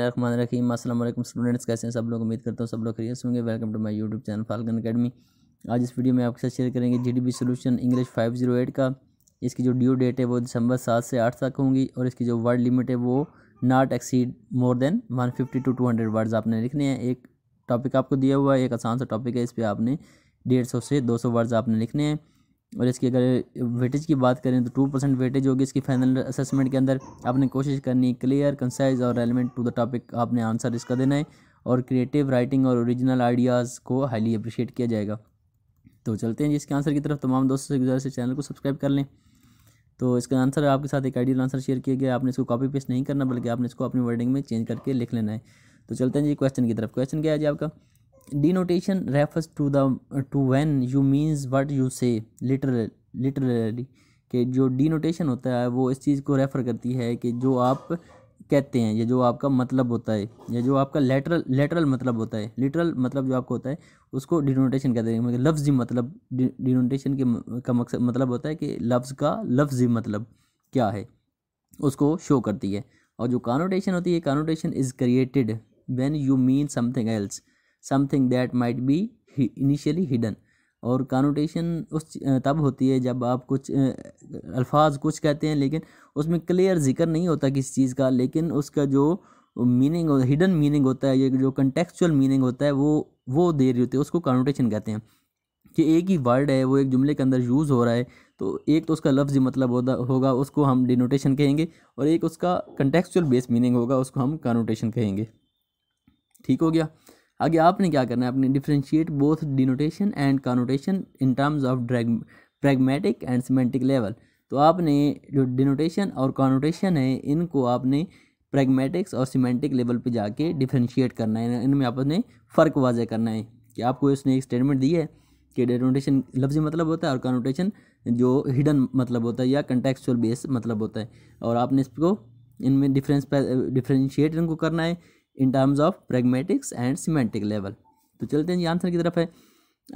रखीम वालेकुम स्टूडेंट्स कैसे हैं सब लोग उम्मीद करता हूँ सब लोग खरीद होंगे welcome to my YouTube channel Falcon academy आज इस वीडियो में आपके साथ शेयर करेंगे G D B solution English five zero eight का इसकी जो ड्यू डेट है वो दिसंबर सात से आठ तक होंगी और इसकी जो वर्ड लिमिट है वो not exceed more than one fifty to two hundred words आपने लिखने हैं एक टॉपिक आपको दिया हुआ है एक आसान सा टॉपिक है इस पर आपने डेढ़ सौ से दो सौ वर्ड्स आपने लिखने हैं और इसकी अगर वेटेज की बात करें तो टू परसेंट वेटेज होगी इसकी फाइनल असेसमेंट के अंदर आपने कोशिश करनी क्लियर कंसाइज और रेलिवेंट टू द टॉपिक आपने आंसर इसका देना है और क्रिएटिव राइटिंग और ओरिजिनल आइडियाज़ को हाईली अप्रिशिएट किया जाएगा तो चलते हैं जी इसके आंसर की तरफ तमाम दोस्तों से गुजारिश चैनल को सब्सक्राइब कर लें तो इसका आंसर आपके साथ एक आइडियल आंसर शेयर किया गया आपने इसको कॉपी पेस्ट नहीं करना बल्कि आपने इसको अपनी वर्डिंग में चेंज करके लिख लेना है तो चलते हैं जी क्वेश्चन की तरफ क्वेश्चन क्या है जी आपका denotation refers to the to when you means what you say literally literally कि जो डिनोटेशन होता है वो इस चीज़ को रेफ़र करती है कि जो आप कहते हैं या जो आपका मतलब होता है या जो आपका लेटरल लेटरल मतलब होता है लिटरल मतलब जो आपका होता है उसको डिनोटेशन कहते हैं मतलब लफ्ज़ी मतलब डिनोटेशन के का मकसद मतलब होता है कि लफ्ज़ का लफ्ज़ी मतलब क्या है उसको शो करती है और जो कानोटेशन होती है connotation is created when you mean something else something that might be initially hidden और कानोटेशन उस तब होती है जब आप कुछ अल्फाज कुछ कहते हैं लेकिन उसमें क्लियर जिक्र नहीं होता किसी चीज़ का लेकिन उसका जो मीनिंग हिडन मीनिंग होता है ये जो कंटेक्चुअल मीनिंग होता है वो वो दे रही होती है उसको कानोटेशन कहते हैं कि एक ही वर्ड है वो एक जुमले के अंदर यूज़ हो रहा है तो एक तो उसका लफ्ज़ मतलब होता होगा उसको हम डिनोटेशन कहेंगे और एक उसका कंटेक्चुअल बेस मीनिंग होगा उसको हम कानोटेशन कहेंगे ठीक हो गया आगे आपने क्या करना है आपने differentiate both denotation and connotation in terms of drag pragmatic and semantic level तो आपने जो डिनोटेशन और कानोटेशन है इनको आपने प्रैगमेटिक्स और सीमेंटिक लेवल पे जाके डिफ्रेंशिएट करना है इनमें आपने फ़र्क वाजह करना है कि आपको इसने एक स्टेटमेंट दी है कि डिनोटेशन लफ्ज़ी मतलब होता है और कानोटेशन जो हिडन मतलब होता है या कंटेक्चुअल बेस मतलब होता है और आपने इसको इनमें डिफरेंस डिफ्रेंशिएट इनको करना है in terms of pragmatics and semantic level तो चलते हैं जी आंसर की तरफ है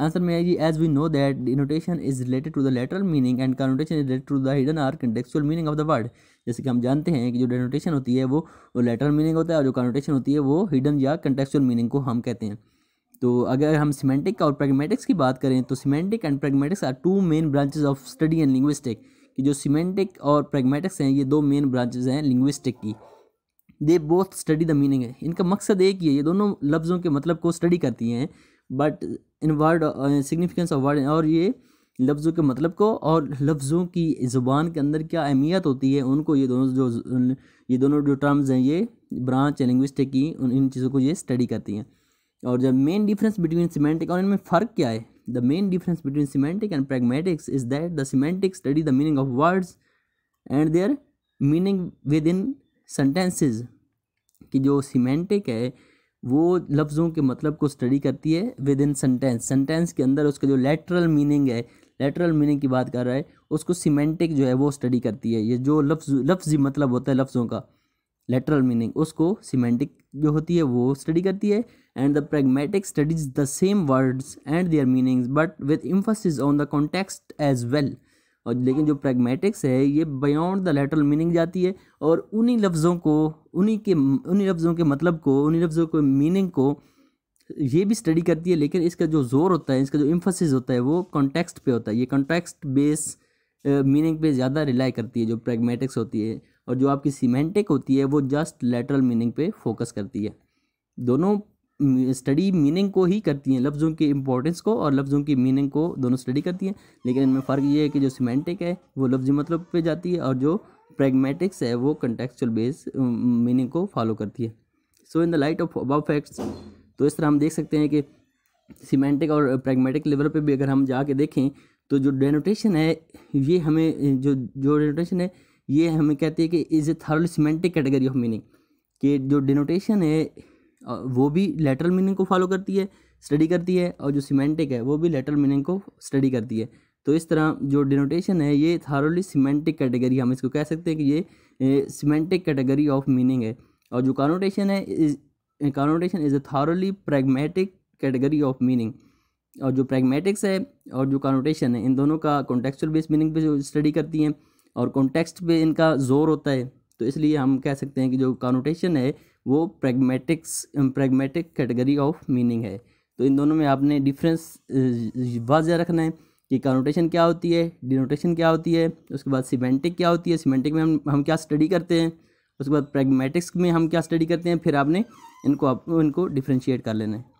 आंसर में आएगी as we know that denotation is related to the literal meaning and connotation is related to the hidden or contextual meaning of the word जैसे कि हम जानते हैं कि जो डिनोटेशन होती है वो वो लेटरल मीनिंग होता है और जो कनोटेशन होती है वो हिडन या कंटेक्चुअल मीनिंग को हम कहते हैं तो अगर हम सीमेंटिक और प्रेगमेटिक्स की बात करें तो semantic and pragmatics are two main branches of study and linguistic कि जो सीमेंटिक और प्रेगमेटिक्स हैं ये दो मेन ब्रांचेज हैं लिंग्विस्टिक की they both study the meaning है इनका मकसद एक ही है ये दोनों लफ्ज़ों के मतलब को स्टडी करती हैं but in word significance of word और ये लफ्ज़ों के मतलब को और लफ्ज़ों की ज़ुबान के अंदर क्या अहमियत होती है उनको ये दोनों जो ये दोनों जो टर्म्स हैं ये ब्रांच लिंग्विस्टिक की उन इन चीज़ों को ये स्टडी करती हैं और जब मेन डिफरेंस बिटवीन सीमेंटिक और इनमें फ़र्क क्या है the main difference between semantic and pragmatics is that the semantic study the meaning of words and their meaning within sentences की जो सीमेंटिक है वो लफ्ज़ों के मतलब को स्टडी करती है विद इन सेंटेंस सेंटेंस के अंदर उसका जो लेटरल मीनिंग है लेटरल मीनिंग की बात कर रहा है उसको सीमेंटिक जो है वो स्टडी करती है ये जो लफ्ज़ लफ्ज़ी मतलब होता है लफ्ज़ों का लेटरल मीनिंग उसको सीमेंटिक जो होती है वो स्टडी करती है and the pragmatic studies the same words and their meanings but with emphasis on the context as well और लेकिन जो प्रैगमेटिक्स है ये बियॉन्ड द लेटरल मीनिंग जाती है और उन्हीं लफ्ज़ों को उन्हीं के उन्हीं लफ्ज़ों के मतलब को उन्हीं लफ्ज़ों के मीनिंग को ये भी स्टडी करती है लेकिन इसका जो जोर होता है इसका जो इम्फोसिस होता है वो कॉन्टेक्स्ट पे होता है ये कॉन्टेक्स्ट बेस मीनिंग पे ज़्यादा रिलाई करती है जो प्रैगमेटिक्स होती है और जो आपकी सीमेंटिक होती है वो जस्ट लेटरल मीनिंग पे फोकस करती है दोनों स्टडी मीनिंग को ही करती हैं लफ्ज़ों की इंपॉर्टेंस को और लफ्ज़ों की मीनिंग को दोनों स्टडी करती हैं लेकिन इनमें फ़र्क ये है कि जो सीमेंटिक है वो लफ्ज़ मतलब पे जाती है और जो प्रेगमेटिक्स है वो कंटेक्चुअल बेस मीनिंग को फॉलो करती है so in the light of above facts तो इस तरह हम देख सकते हैं कि सीमेंटिक और प्रेगमेटिक लेवल पर भी अगर हम जाके देखें तो जो डेनोटेशन है ये हमें जो जो डेनोटेशन है ये हमें कहती है कि is a thoroughly semantic category of meaning कि जो डेनोटेशन है वो भी लेटरल मीनिंग को फॉलो करती है स्टडी करती है और जो सीमेंटिक है वो भी लेटरल मीनिंग को स्टडी करती है तो इस तरह जो डिनोटेशन है ये थारोली सीमेंटिक कैटेगरी हम इसको कह सकते हैं कि ये सीमेंटिक कैटेगरी ऑफ मीनिंग है और जो कानोटेशन है connotation connotation is a thoroughly pragmatic category of meaning और जो प्रैगमेटिक्स है और जो कानोटेशन है इन दोनों का कॉन्टेक्चुअल बेस्ड मीनिंग पे जो स्टडी करती हैं और कॉन्टेक्स्ट पे इनका जोर होता है तो इसलिए हम कह सकते हैं कि जो कानोटेशन है वो pragmatics pragmatic category of meaning है तो इन दोनों में आपने डिफरेंस वाजह रखना है कि कानोटेशन क्या होती है डिनोटेशन क्या होती है उसके बाद सीमेंटिक क्या होती है सीमेंटिक में हम हम क्या स्टडी करते हैं उसके बाद प्रेगमेटिक्स में हम क्या स्टडी करते हैं फिर आपने इनको आप इनको डिफ्रेंशिएट कर लेना है